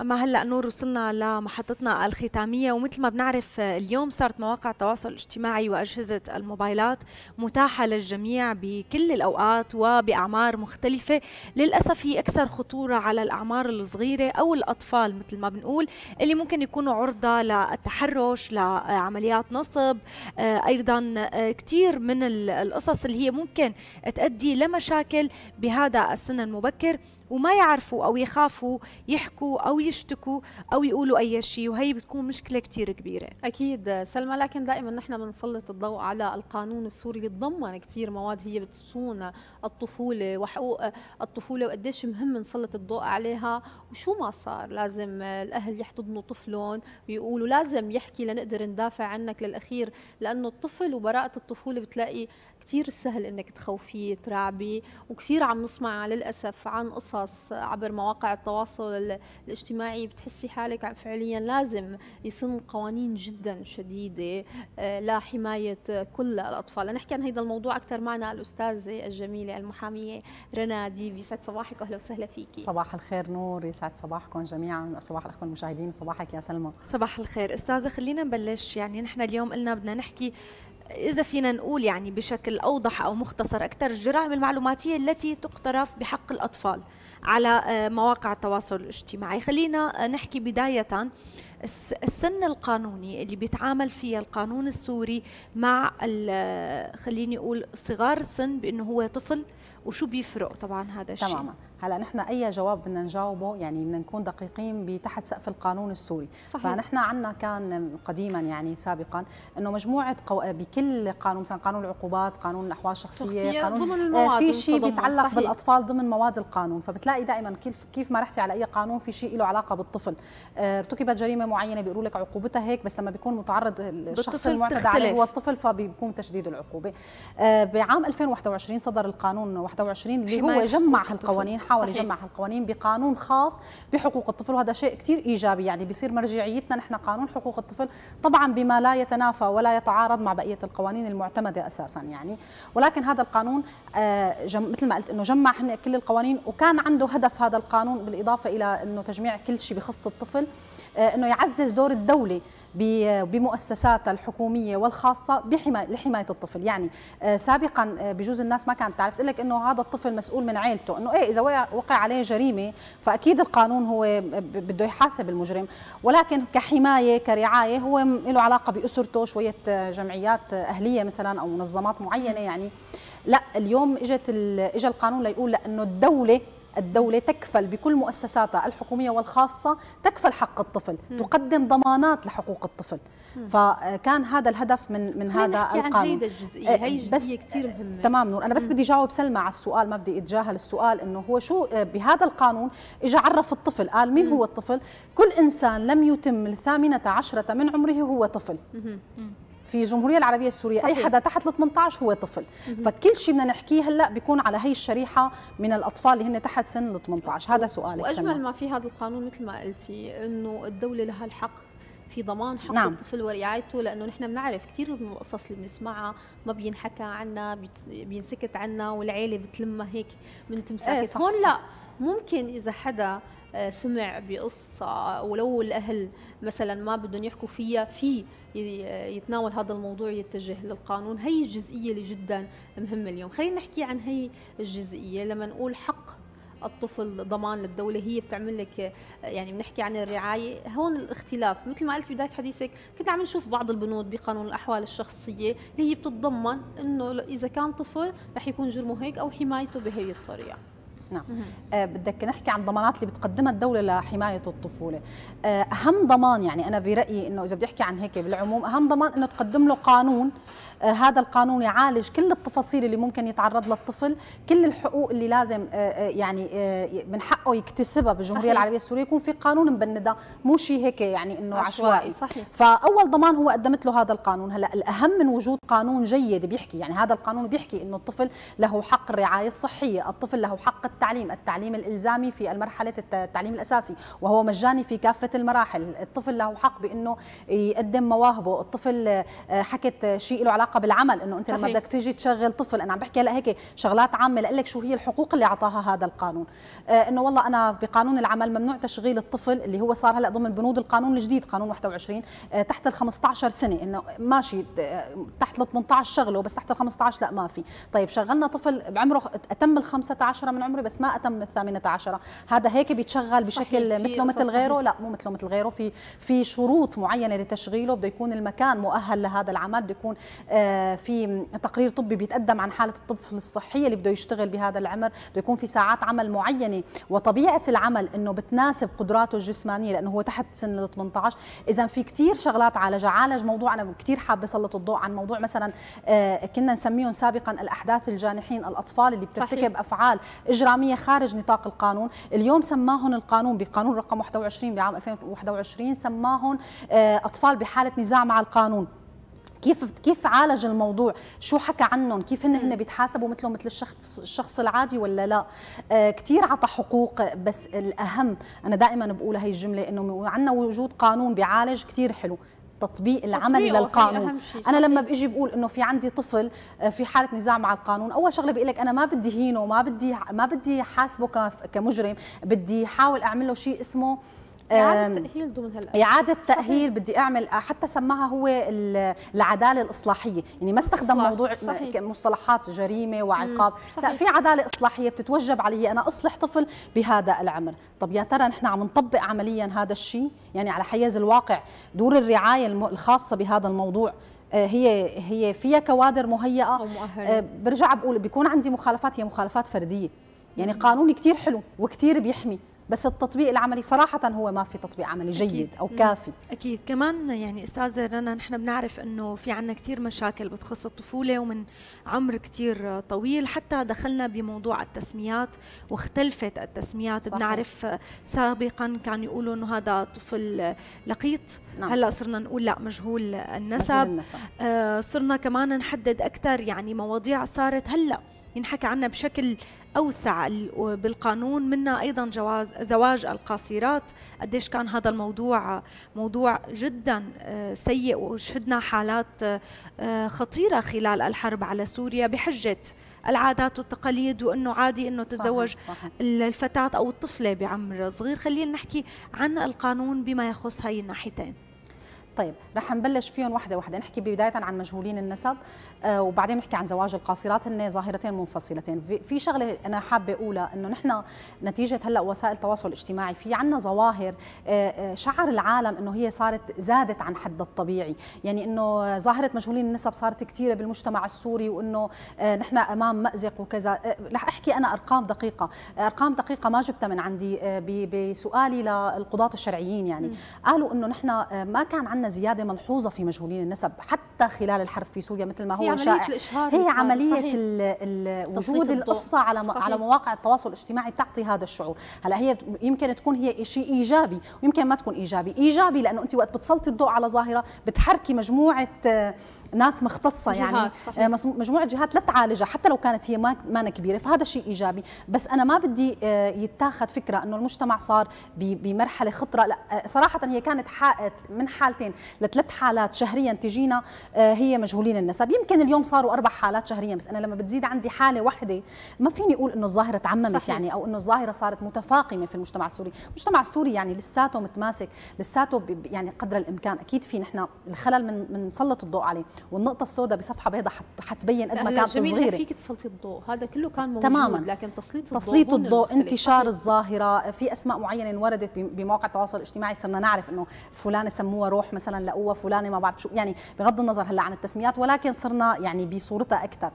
اما هلا نور وصلنا لمحطتنا الختاميه ومثل ما بنعرف اليوم صارت مواقع التواصل الاجتماعي واجهزه الموبايلات متاحه للجميع بكل الاوقات وباعمار مختلفه للاسف هي اكثر خطوره على الاعمار الصغيره او الاطفال مثل ما بنقول اللي ممكن يكونوا عرضه للتحرش لعمليات نصب آه، ايضا آه، كثير من القصص اللي هي ممكن تؤدي لمشاكل بهذا السن المبكر وما يعرفوا أو يخافوا يحكوا أو يشتكوا أو يقولوا أي شيء وهي بتكون مشكلة كثير كبيرة أكيد سلمى لكن دائما نحن بنسلط الضوء على القانون السوري يتضمن كثير مواد هي بتصون الطفولة وحقوق الطفولة وقديش مهم نسلط الضوء عليها وشو ما صار لازم الأهل يحتضنوا طفلهم ويقولوا لازم يحكي لنقدر ندافع عنك للأخير لأنه الطفل وبراءة الطفولة بتلاقي كثير سهل أنك تخوفيه ترعبي وكثير عم نسمع للأسف عن قصص قصص عبر مواقع التواصل الاجتماعي بتحسي حالك فعليا لازم يصن قوانين جدا شديده آه، لحمايه كل الاطفال لنحكي عن هذا الموضوع اكثر معنا الاستاذه الجميله المحاميه رنا ديب يسعد صباحك اهلا وسهلا فيك صباح الخير نور يسعد صباحكم جميعا صباح الاخوه المشاهدين صباحك يا سلمى صباح الخير استاذه خلينا نبلش يعني نحن اليوم قلنا بدنا نحكي إذا فينا نقول يعني بشكل أوضح أو مختصر أكثر الجرائم المعلوماتية التي تقترف بحق الأطفال على آه، مواقع التواصل الاجتماعي خلينا آه، نحكي بداية السن القانوني اللي بيتعامل فيها القانون السوري مع آه، خليني أقول صغار السن بأنه هو طفل وشو بيفرق طبعا هذا الشيء تماما هلا نحن اي جواب بدنا نجاوبه يعني بدنا نكون دقيقين بتحت سقف القانون السوري صحيح. فنحن عندنا كان قديما يعني سابقا انه مجموعه قو... بكل قانون مثلا قانون العقوبات قانون الاحوال الشخصيه قانون ضمن آه، المواد في شيء بيتعلق صحيح. بالاطفال ضمن مواد القانون فبتلاقي دائما كيف كيف ما رحتي على اي قانون في شيء له علاقه بالطفل آه، ارتكبت جريمه معينه بيقولوا لك عقوبتها هيك بس لما بيكون متعرض الشخص المعتدى عليه هو الطفل فبيكون تشديد العقوبه آه، بعام 2021 صدر القانون 21 اللي هو جمع هالقوانين حاول يجمع هالقوانين بقانون خاص بحقوق الطفل وهذا شيء كثير ايجابي يعني بيصير مرجعيتنا نحن قانون حقوق الطفل طبعا بما لا يتنافى ولا يتعارض مع بقيه القوانين المعتمده اساسا يعني ولكن هذا القانون آه، جم مثل ما قلت انه جمع كل القوانين وكان عنده هدف هذا القانون بالاضافه الى انه تجميع كل شيء بخص الطفل آه، انه يعزز دور الدوله بمؤسساتها الحكوميه والخاصه بحمايه لحمايه الطفل يعني آه، سابقا آه، بجوز الناس ما كانت تعرف تقول لك انه هذا الطفل مسؤول من عائلته انه ايه اذا وقع عليه جريمه فاكيد القانون هو بده يحاسب المجرم ولكن كحمايه كرعايه هو له علاقه باسرته شويه جمعيات اهليه مثلا او منظمات معينه يعني لا اليوم اجت اجى القانون ليقول لانه الدوله الدولة تكفل بكل مؤسساتها الحكومية والخاصة تكفل حق الطفل م. تقدم ضمانات لحقوق الطفل م. فكان هذا الهدف من من هذا القانون عن الجزئية آه، هي جزئية كثير مهمة تمام نور أنا بس م. بدي جاوب سلمى على السؤال ما بدي أتجاهل السؤال إنه هو شو آه، بهذا القانون إجا عرف الطفل قال مين م. هو الطفل كل إنسان لم يتم الثامنة عشرة من عمره هو طفل م. م. في الجمهوريه العربيه السوريه صحيح. اي حدا تحت ال 18 هو طفل فكل شيء بدنا نحكيه هلا بيكون على هي الشريحه من الاطفال اللي هن تحت سن ال 18 هذا سؤالك واجمل سنة. ما في هذا القانون مثل ما قلتي انه الدوله لها الحق في ضمان حق نعم. الطفل ورعايته لانه نحن بنعرف كثير من القصص اللي بنسمعها ما بينحكى عنا بينسكت عنا والعيله بتلمها هيك من تمساك ايه هون لا ممكن اذا حدا آه، سمع بقصة ولو الأهل مثلا ما بدهم يحكوا فيها في يتناول هذا الموضوع يتجه للقانون هي الجزئية اللي جدا مهمة اليوم خلينا نحكي عن هي الجزئية لما نقول حق الطفل ضمان للدولة هي بتعمل لك يعني بنحكي عن الرعاية هون الاختلاف مثل ما قلت بداية حديثك كنت عم نشوف بعض البنود بقانون الأحوال الشخصية اللي هي بتتضمن إنه إذا كان طفل رح يكون جرمه هيك أو حمايته بهي الطريقة نعم آه بدك نحكي عن الضمانات اللي بتقدمها الدوله لحمايه الطفوله آه اهم ضمان يعني انا برايي انه اذا بدي احكي عن هيك بالعموم اهم ضمان انه تقدم له قانون آه هذا القانون يعالج كل التفاصيل اللي ممكن يتعرض لها الطفل كل الحقوق اللي لازم آه،, آه يعني آه من حقه يكتسبها بالجمهوريه العربيه السوريه يكون في قانون مبنده مو شيء هيك يعني انه عشوائي, عشوائي. صحيح. فاول ضمان هو قدمت له هذا القانون هلا الاهم من وجود قانون جيد بيحكي يعني هذا القانون بيحكي انه الطفل له حق الرعايه الصحيه الطفل له حق التعليم التعليم الإلزامي في المرحلة التعليم الأساسي وهو مجاني في كافة المراحل الطفل له حق بأنه يقدم مواهبه الطفل آه، حكت شيء له علاقة بالعمل أنه أنت صحيح. لما بدك تيجي تشغل طفل أنا عم بحكي هلا هيك شغلات عامة لك شو هي الحقوق اللي أعطاها هذا القانون آه، أنه والله أنا بقانون العمل ممنوع تشغيل الطفل اللي هو صار هلا ضمن بنود القانون الجديد قانون 21 آه، تحت ال 15 سنة أنه ماشي تحت ال 18 شغله بس تحت ال 15 لا ما في طيب شغلنا طفل بعمره أتم ال 15 من عمره بس ما اتم الثامنة عشرة هذا هيك بيتشغل بشكل مثله مثل غيره لا مو مثله مثل غيره في في شروط معينه لتشغيله بده يكون المكان مؤهل لهذا العمل بده يكون آه، في تقرير طبي بيتقدم عن حاله الطفل الصحيه اللي بده يشتغل بهذا العمر بده يكون في ساعات عمل معينه وطبيعه العمل انه بتناسب قدراته الجسمانيه لانه هو تحت سن ال 18 اذا في كثير شغلات عالج عالج موضوع انا كثير حابه اسلط الضوء عن موضوع مثلا آه، كنا نسميهم سابقا الاحداث الجانحين الاطفال اللي بترتكب افعال اجرام الإسلامية خارج نطاق القانون اليوم سماهم القانون بقانون رقم 21 بعام 2021 سماهم آه، أطفال بحالة نزاع مع القانون كيف كيف عالج الموضوع شو حكى عنهم كيف هن هن بيتحاسبوا مثلهم مثل الشخص الشخص العادي ولا لا آه كثير عطى حقوق بس الاهم انا دائما بقول هي الجمله انه عندنا وجود قانون بيعالج كثير حلو التطبيق العملي للقانون انا لما بيجي بقول انه في عندي طفل آه، في حاله نزاع مع القانون اول شغله بقول لك انا ما بدي هينه ما بدي ما بدي حاسبه كمجرم بدي احاول اعمل له شيء اسمه اعاده تاهيل ضمن هالأمر. اعاده تاهيل بدي اعمل آه، حتى سماها هو العداله الاصلاحيه يعني ما استخدم موضوع صحيح. مصطلحات جريمه وعقاب لا في عداله اصلاحيه بتتوجب علي انا اصلح طفل بهذا العمر طب يا ترى نحن عم نطبق عمليا هذا الشيء يعني على حيز الواقع دور الرعايه الخاصه بهذا الموضوع آه، هي هي فيها كوادر مهيئه آه، برجع بقول بيكون عندي مخالفات هي مخالفات فرديه يعني قانون كثير حلو وكثير بيحمي بس التطبيق العملي صراحه هو ما في تطبيق عملي جيد أكيد. او كافي اكيد كمان يعني استاذه رنا نحن بنعرف انه في عندنا كثير مشاكل بتخص الطفوله ومن عمر كثير طويل حتى دخلنا بموضوع التسميات واختلفت التسميات صحيح. بنعرف سابقا كانوا يقولوا انه هذا طفل لقيط نعم. هلا صرنا نقول لا مجهول النسب, مجهول النسب. آه صرنا كمان نحدد اكثر يعني مواضيع صارت هلا ينحكى عنها بشكل أوسع بالقانون منا أيضا جواز زواج القاصرات قديش كان هذا الموضوع موضوع جدا آه، سيء وشهدنا حالات آه، آه، خطيرة خلال الحرب على سوريا بحجة العادات والتقاليد وانه عادي انه تتزوج الفتاه او الطفله بعمر صغير خلينا نحكي عن القانون بما يخص هاي الناحيتين طيب رح نبلش فيهم وحده وحده نحكي بدايه عن مجهولين النسب آه، وبعدين نحكي عن زواج القاصرات هن ظاهرتين منفصلتين في شغله انا حابه اقولها انه نحن نتيجه هلا وسائل التواصل الاجتماعي في عنا ظواهر آه، آه، شعر العالم انه هي صارت زادت عن حد الطبيعي يعني انه ظاهره مجهولين النسب صارت كثيره بالمجتمع السوري وانه نحن امام مازق وكذا رح احكي انا ارقام دقيقه ارقام دقيقه ما جبتها من عندي بسؤالي للقضاة الشرعيين يعني قالوا انه نحن ما كان عندنا زياده ملحوظه في مجهولين النسب حتى خلال الحرب في سوريا مثل ما هو هي عملية شائع الإشهار هي عمليه وجود القصه على صحيح. على مواقع التواصل الاجتماعي بتعطي هذا الشعور هلا هي يمكن تكون هي شيء ايجابي ويمكن ما تكون ايجابي ايجابي لانه انت وقت بتسلطي الضوء على ظاهره بتحركي مجموعه آه، ناس مختصه يعني آه، صحيح. مجموعه جهات لتعالجها حتى لو كانت هي ما مانا كبيره فهذا شيء ايجابي بس انا ما بدي آه، يتاخذ فكره انه المجتمع صار بمرحله خطره لا صراحه هي كانت من حالتين لثلاث حالات شهريا تجينا آه، هي مجهولين النسب يمكن اليوم صاروا اربع حالات شهريا بس انا لما بتزيد عندي حاله واحده ما فيني اقول انه الظاهره تعممت صحيح. يعني او انه الظاهره صارت متفاقمه في المجتمع السوري المجتمع السوري يعني لساته متماسك لساته يعني قدر الامكان اكيد في نحن الخلل من بنسلط الضوء عليه والنقطه السوداء بصفحه بيضاء حتبين قد ما كانت صغيره فيك تسلطي الضوء هذا كله كان موجود تماما. لكن تسليط الضوء تسليط الضوء انتشار الظاهره في اسماء معينه وردت بمواقع التواصل الاجتماعي صرنا نعرف انه فلان سموها روح مثلا مثلا لقوها فلانه ما بعرف شو يعني بغض النظر هلا عن التسميات ولكن صرنا يعني بصورتها اكثر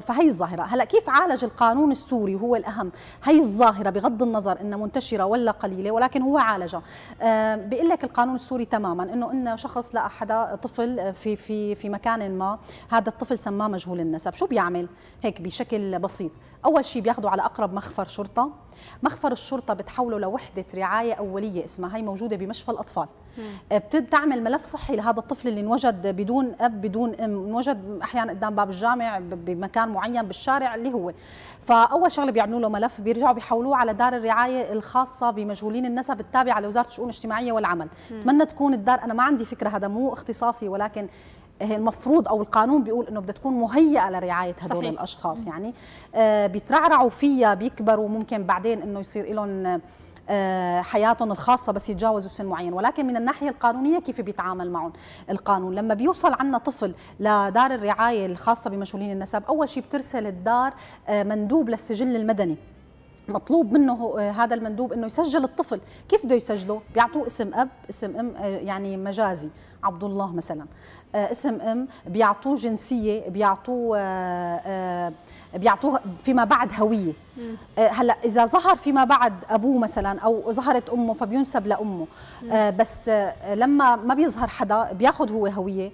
فهي الظاهره هلا كيف عالج القانون السوري هو الاهم هي الظاهره بغض النظر انها منتشره ولا قليله ولكن هو عالجها بيقول لك القانون السوري تماما انه ان شخص لقى حدا طفل في في في مكان ما هذا الطفل سماه مجهول النسب شو بيعمل هيك بشكل بسيط اول شيء بياخذه على اقرب مخفر شرطه مخفر الشرطه بتحوله لوحده رعايه اوليه اسمها هي موجوده بمشفى الاطفال آه، بتعمل ملف صحي لهذا الطفل اللي انوجد بدون اب بدون ام انوجد احيانا قدام باب الجامع بمكان معين بالشارع اللي هو فاول شغله بيعملوا له ملف بيرجعوا بيحولوه على دار الرعايه الخاصه بمجهولين النسب التابعه لوزاره الشؤون الاجتماعيه والعمل بتمنى تكون الدار انا ما عندي فكره هذا مو اختصاصي ولكن آه، المفروض او القانون بيقول انه بدها تكون مهيئه لرعايه هدول صحيح. الاشخاص يعني آه، بيترعرعوا فيها بيكبروا ممكن بعدين انه يصير لهم آه، حياتهم الخاصه بس يتجاوزوا سن معين ولكن من الناحيه القانونيه كيف بيتعامل معهم القانون لما بيوصل عنا طفل لدار الرعايه الخاصه بمشؤولين النسب اول شيء بترسل الدار مندوب للسجل المدني مطلوب منه هذا المندوب انه يسجل الطفل كيف بده يسجله بيعطوه اسم اب اسم ام يعني مجازي عبد الله مثلا اسم آه، ام بيعطوه جنسيه بيعطوه آه، آه، بيعطوه فيما بعد هويه هلا اذا ظهر فيما بعد ابوه مثلا او ظهرت امه فبينسب لامه بس لما ما بيظهر حدا بياخذ هو هويه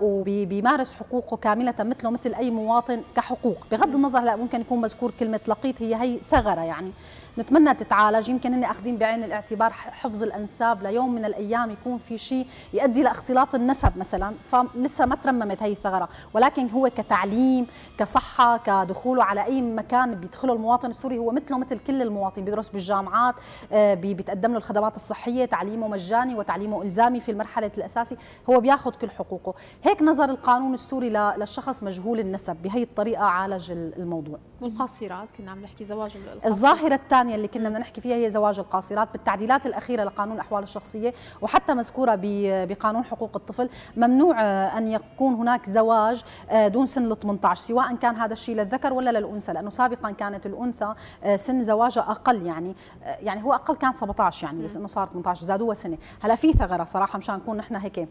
وبيمارس حقوقه كامله مثله مثل اي مواطن كحقوق بغض النظر هلا ممكن يكون مذكور كلمه لقيط هي هي ثغره يعني نتمنى تتعالج يمكن هن اخذين بعين الاعتبار حفظ الانساب ليوم من الايام يكون في شيء يؤدي لاختلاط النسب مثلا فلسه ما ترممت هي الثغره ولكن هو كتعليم كصحه كدخوله على اي مكان بيدخله المواطن السوري هو مثله مثل كل المواطن بيدرس بالجامعات آه، بيتقدم له الخدمات الصحيه تعليمه مجاني وتعليمه الزامي في المرحله الاساسي هو بياخذ كل حقوقه هيك نظر القانون السوري للشخص مجهول النسب بهي الطريقه عالج الموضوع والقاصرات كنا عم نحكي زواج الظاهره الثانيه اللي كنا بدنا نحكي فيها هي زواج القاصرات بالتعديلات الاخيره لقانون الاحوال الشخصيه وحتى مذكوره بقانون حقوق الطفل ممنوع ان يكون هناك زواج آه، دون سن ال 18 سواء كان هذا الشيء للذكر ولا للانثى لانه سابقا كانت الانثى آه، سن زواجها اقل يعني آه، يعني هو اقل كان 17 يعني بس انه صار 18 زادوها سنه هلا في ثغره صراحه مشان نكون نحن هيك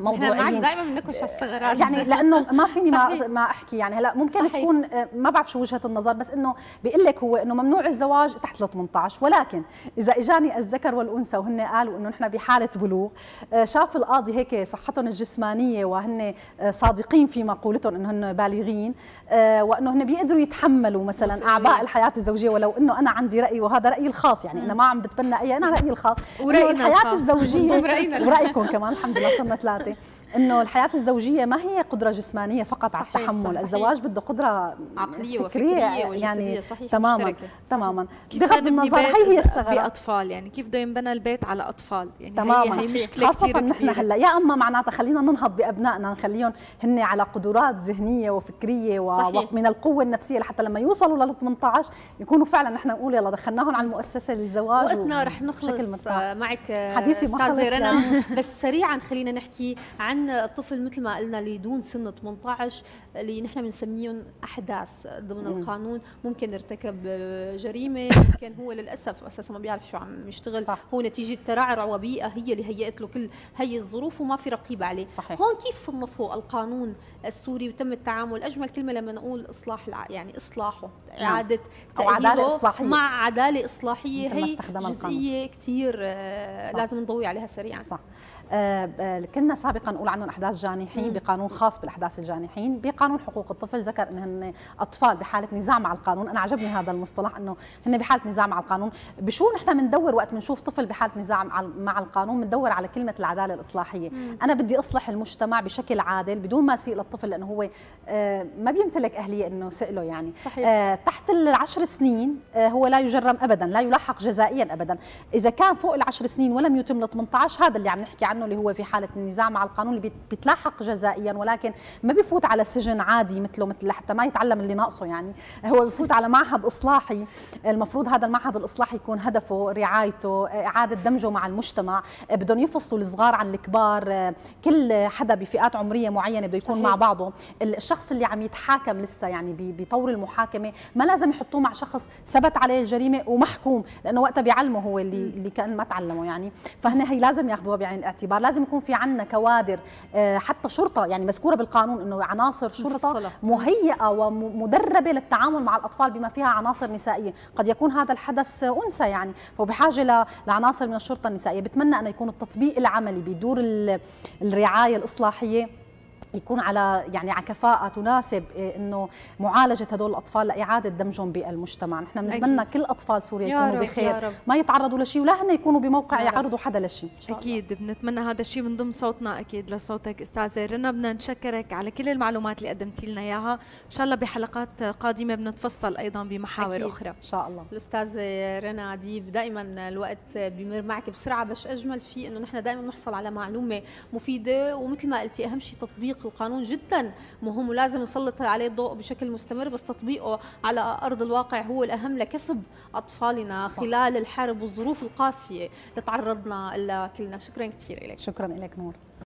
موضوعيين احنا معك دائما بنكش الصغرى آه، يعني لانه ما فيني ما, ما احكي يعني هلا ممكن صحيح. تكون آه، ما بعرف شو وجهه النظر بس انه بيقول لك هو انه ممنوع الزواج تحت ال 18 ولكن اذا اجاني الذكر والانثى وهن قالوا انه نحن بحاله بلوغ آه، شاف القاضي هيك صحتهم الجسمانيه وهن صادقين في مقولتهم انهم بالغين وانه هن بيقدروا يتحملوا مثلا اعباء الحياه الزوجيه ولو انه انا عندي راي وهذا رايي الخاص يعني انا ما عم بتبنى اي انا رايي الخاص ورايي الحياه الخاص. الزوجيه ورايكم كمان الحمد لله صرنا ثلاثه الوحده انه الحياه الزوجيه ما هي قدره جسمانيه فقط صحيح على التحمل صحيح. الزواج بده قدره عقليه وفكريه يعني صحيح تماما صحيح. تماما بغض النظر هي هي الثغره باطفال يعني كيف بده ينبنى البيت على اطفال يعني تماما هي, هي مشكله خاصه نحن هلا يا اما معناتها خلينا ننهض بابنائنا نخليهم هن على قدرات ذهنيه وفكريه ومن القوه النفسيه لحتى لما يوصلوا لل 18 يكونوا فعلا نحن نقول يلا دخلناهم على المؤسسه للزواج وقتنا رح نخلص معك حديثي رنا يعني. بس سريعا خلينا نحكي عن الطفل مثل ما قلنا اللي دون سن 18 اللي نحن بنسميهم احداث ضمن مم. القانون ممكن ارتكب جريمه ممكن هو للاسف اساسا ما بيعرف شو عم يشتغل صح. هو نتيجه ترعرع وبيئه هي اللي هيئت له كل هي الظروف وما في رقيب عليه صحيح. هون كيف صنفوا القانون السوري وتم التعامل اجمل كلمه لما نقول اصلاح الع... يعني اصلاحه نعم. اعاده او عداله اصلاحيه مع عداله اصلاحيه هي جزئيه كثير آه، لازم نضوي عليها سريعا صح آه، كنا سابقا نقول عنهم احداث جانحين بقانون خاص بالاحداث الجانحين بقانون حقوق الطفل ذكر ان هن اطفال بحاله نزاع مع القانون انا عجبني هذا المصطلح انه هن بحاله نزاع مع القانون بشو نحن بندور وقت بنشوف طفل بحاله نزاع مع القانون بندور على كلمه العداله الاصلاحيه مم. انا بدي اصلح المجتمع بشكل عادل بدون ما اسيء للطفل لانه هو آه، ما بيمتلك اهليه انه سئله يعني صحيح. آه، تحت العشر سنين هو لا يجرم ابدا لا يلاحق جزائيا ابدا اذا كان فوق العشر سنين ولم يتم ال 18 هذا اللي عم نحكي عنه لانه اللي هو في حاله النزاع مع القانون اللي بيتلاحق جزائيا ولكن ما بيفوت على سجن عادي مثله مثل حتى ما يتعلم اللي ناقصه يعني هو بفوت على معهد اصلاحي المفروض هذا المعهد الاصلاحي يكون هدفه رعايته اعاده دمجه مع المجتمع بدهم يفصلوا الصغار عن الكبار كل حدا بفئات عمريه معينه بده يكون صحيح. مع بعضه الشخص اللي عم يتحاكم لسه يعني بطور المحاكمه ما لازم يحطوه مع شخص ثبت عليه الجريمه ومحكوم لانه وقتها بيعلمه هو اللي اللي كان ما تعلمه يعني فهنا هي لازم ياخذوها بعين الاعتبار الاعتبار لازم يكون في عندنا كوادر آه، حتى شرطه يعني مذكوره بالقانون انه عناصر شرطه مفصلة. مهيئه ومدربه للتعامل مع الاطفال بما فيها عناصر نسائيه قد يكون هذا الحدث انثى يعني فبحاجه لعناصر من الشرطه النسائيه بتمنى انه يكون التطبيق العملي بدور الرعايه الاصلاحيه يكون على يعني على كفاءة تناسب إيه، انه معالجة هدول الاطفال لاعادة دمجهم بالمجتمع، نحن بنتمنى كل اطفال سوريا يكونوا بخير، ما يتعرضوا لشيء ولا هن يكونوا بموقع يعرضوا حدا لشيء اكيد بنتمنى هذا الشيء من ضمن صوتنا اكيد لصوتك استاذة رنا بدنا نشكرك على كل المعلومات اللي قدمتي لنا اياها، ان شاء الله بحلقات قادمة بنتفصل ايضا بمحاور أكيد. اخرى ان شاء الله الاستاذة رنا ديب دائما الوقت بيمر معك بسرعة بس اجمل شيء انه نحن دائما نحصل على معلومة مفيدة ومثل ما قلتي اهم شيء تطبيق تطبيق القانون جدا مهم ولازم نسلط عليه الضوء بشكل مستمر بس تطبيقه على ارض الواقع هو الاهم لكسب اطفالنا صح. خلال الحرب والظروف القاسيه اللي تعرضنا لها كلنا شكرا كثير لك شكرا لك نور